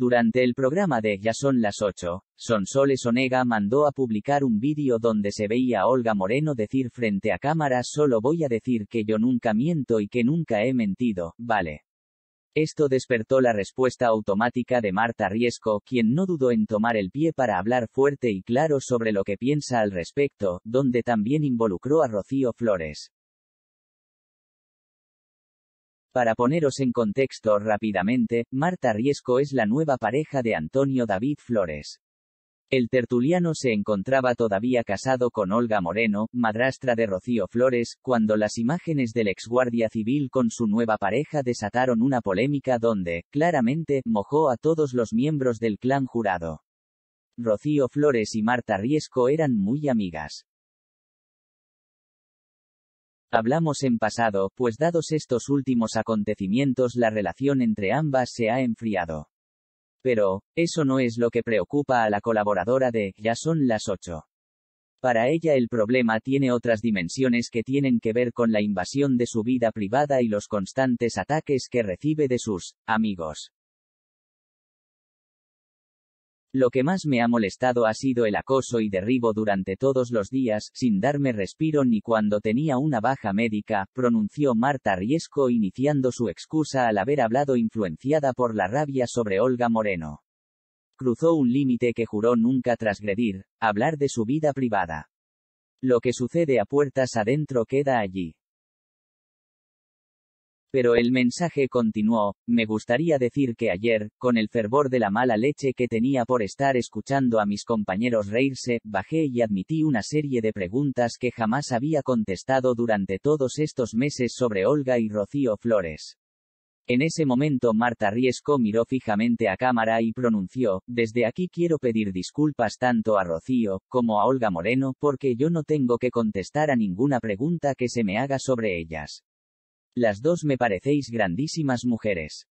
Durante el programa de Ya son las 8, Sonsoles Onega mandó a publicar un vídeo donde se veía a Olga Moreno decir frente a cámara solo voy a decir que yo nunca miento y que nunca he mentido, vale. Esto despertó la respuesta automática de Marta Riesco, quien no dudó en tomar el pie para hablar fuerte y claro sobre lo que piensa al respecto, donde también involucró a Rocío Flores. Para poneros en contexto rápidamente, Marta Riesco es la nueva pareja de Antonio David Flores. El tertuliano se encontraba todavía casado con Olga Moreno, madrastra de Rocío Flores, cuando las imágenes del ex guardia civil con su nueva pareja desataron una polémica donde, claramente, mojó a todos los miembros del clan jurado. Rocío Flores y Marta Riesco eran muy amigas. Hablamos en pasado, pues dados estos últimos acontecimientos la relación entre ambas se ha enfriado. Pero, eso no es lo que preocupa a la colaboradora de Ya son las 8. Para ella el problema tiene otras dimensiones que tienen que ver con la invasión de su vida privada y los constantes ataques que recibe de sus amigos. Lo que más me ha molestado ha sido el acoso y derribo durante todos los días, sin darme respiro ni cuando tenía una baja médica, pronunció Marta Riesco iniciando su excusa al haber hablado influenciada por la rabia sobre Olga Moreno. Cruzó un límite que juró nunca trasgredir, hablar de su vida privada. Lo que sucede a puertas adentro queda allí. Pero el mensaje continuó, me gustaría decir que ayer, con el fervor de la mala leche que tenía por estar escuchando a mis compañeros reírse, bajé y admití una serie de preguntas que jamás había contestado durante todos estos meses sobre Olga y Rocío Flores. En ese momento Marta Riesco miró fijamente a cámara y pronunció, desde aquí quiero pedir disculpas tanto a Rocío, como a Olga Moreno, porque yo no tengo que contestar a ninguna pregunta que se me haga sobre ellas. Las dos me parecéis grandísimas mujeres.